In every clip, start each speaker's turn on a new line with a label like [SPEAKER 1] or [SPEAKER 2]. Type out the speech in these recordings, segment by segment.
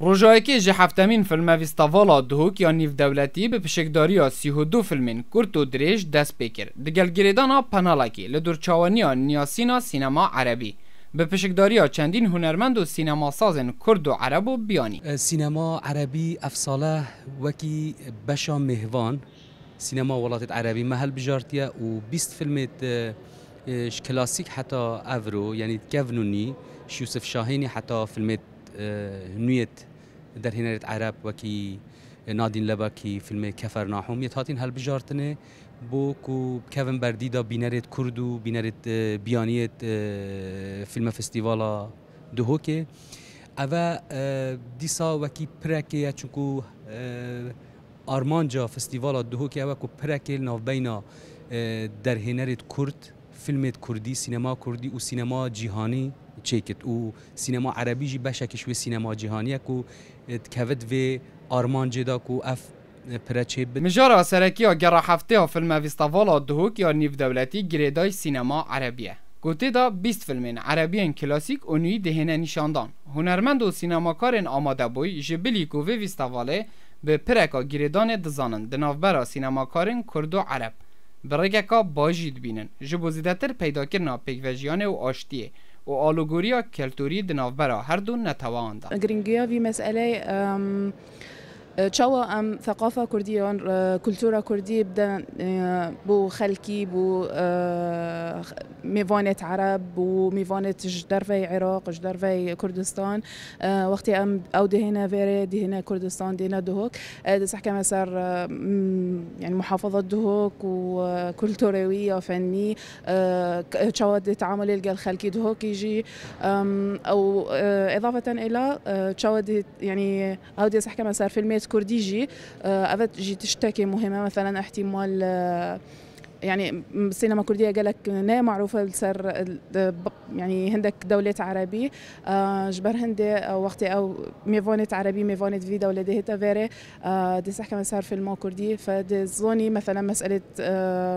[SPEAKER 1] روژایکی جه هفتمین فیلم ویستاوالا یا نیو دولتی به پشکداری سی و دو فلمین کرد و دریش دست پیکر دگل گریدانا پنالاکی لدورچاوانیا نیاسینا سینما عربی به ها
[SPEAKER 2] چندین هنرمند و سینما سازن کرد و عرب و بیانی سینما عربی افساله وکی بشا مهوان سینما ولاتت عربی محل بجارتیا و 20 فلمت کلاسیک حتی افرو یعنی کونونی یوسف شاهینی حتی فیلمت هنویت آه، در هنریت عرب و کی نادین لبا کی فیلم کفر ناحوم یه هاتین هل بجارتنه بو کو کوین بردی دا بینرت کرد و بینرت آه، بیانیت آه، فیلم فستیوالا دهوکه اوه دیسا وکی پرکه چونکو آرمانجا فستیوالا دهوکه اوه کو پرکه ناوبینا در هنریت کرد فیلمت کردی سینما کردی و سینما جیهانی چیکت او سینما عربی جی بشکش شوی سینما جهانی کو کود و آرمان جدا کو اف پرچه بد مجارا سرکی ها گره هفته ها فیلم ویستاوالا
[SPEAKER 1] دهوک یا نیو دولتی گریدای سینما عربیه گوته دا 20 فیلم عربی کلاسیک و نوی دهنه نشاندان هنرمند و سینماکارن آماده بوی جبلی کو ویستاواله به پرکا گریدان دزانن دنافبرا سینماکارن کرد و عرب برگکا باجید بینن تر پیدا کرنا پیکوژیان و آشتیه و آلوگوریا کلتوری دناوبرا هر دو نتواند
[SPEAKER 3] گرینگیا وی مسئله تشاوا ام ثقافه كرديه آن کلتورا کوردی بو خلکی بو آه، میوانت عرب بو میوانت جدروی عراق جدروی کردستان آه، وقتی ام او دهنا فيري دهنا كردستان هنا دهوك صح كما صار يعني محافظة دهوك وكلتوريوية آه، وفني تشاود تعامل يلقى الخلكي دهوك يجي او اضافة الى تشاود يعني او صح كما صار فيلمات كورديجي أفت آه، جي تشتكي مهمة مثلا احتمال آه، يعني السينما الكرديه قالك هنا معروفه لسر يعني هندك دولات عربي آه، جبر هندي آه، وقتي او ميفونيت عربي ميفونيت في دوله دي فيري آه، دي صح كمان صار فيلم كردي فدي زوني مثلا مساله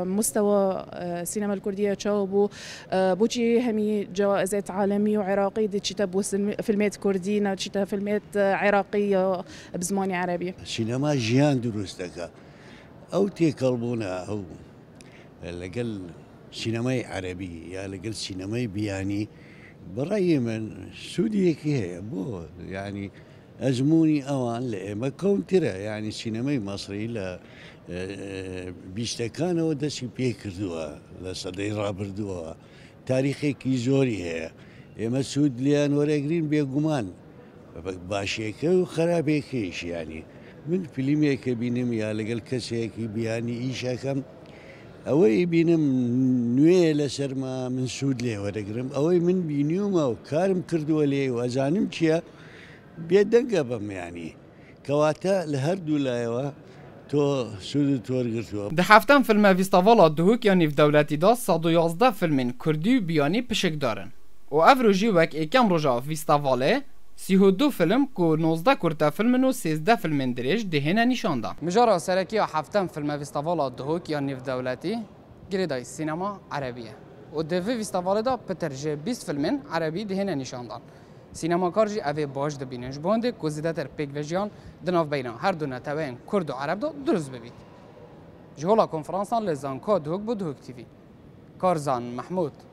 [SPEAKER 3] مستوى السينما الكرديه تشاوبو بوشي همي جوائزات عالميه وعراقي دي تشتا فيلمات كردينا تشتا فيلمات عراقيه بزماني عربي
[SPEAKER 4] سينما جيان دروس او تي كلبونا او لەگەل سینەمای عەربی یا لەگەل سینەمای بیانی بڕی من سوودیەکی هەیە بۆ ینی ئەزمموی ئەوان لە ئێمە کەوترە ینی سینەمەی مەسری لە بیستەکانەوە دەستی پێ کردووە لە سەدەی ڕابردووە تاریخێکی زۆری هەیە ئێمە سوود لیان وەرەگرین بێگومان باشەکە و خراپێکیش ینی من فیلمێکە بینم یا لەگەل کەسێکی بیانی ئیشەکەم ئەوەی بینم نوێ لە سەرما من سوود لێ وەرەگرم ئەوەی من بینیومە و کارم کردووە لێ وەزانم چییە بێدەنگە بەمیانی کەواتە لە هەردوو لایەوە تۆ سوود تۆرگرتووە
[SPEAKER 1] Di heftan filme vîstavala duhuk ya nîvdewletî da sadoyazda filmên Kurdî û biyanî pişik darin. û ev rojî wek êkem roja vîstavalê 32 فلم کو 19 کورتا فلم و 13 فلمن درێژ دهێنە نیشاندا. مجارە سرکی هفتم فلم فستیڤاڵا دهۆک یا نیو نێودەوڵەتی گرێدای سینما عربیه و دەوێ فستیڤاڵدا پترژێ 20 فیلمن عەرەبی دهێنە نیشاندان. سینەماکار جی ئەوێ باش دەبینێ ji bandê ku zîdetir pêkvejiyان di navbeyna her du neteweyên Kurd û Ereb da duruz bibît. Ji hola konferansan lê zanka duhok bû duhok تیوی کارزان محمود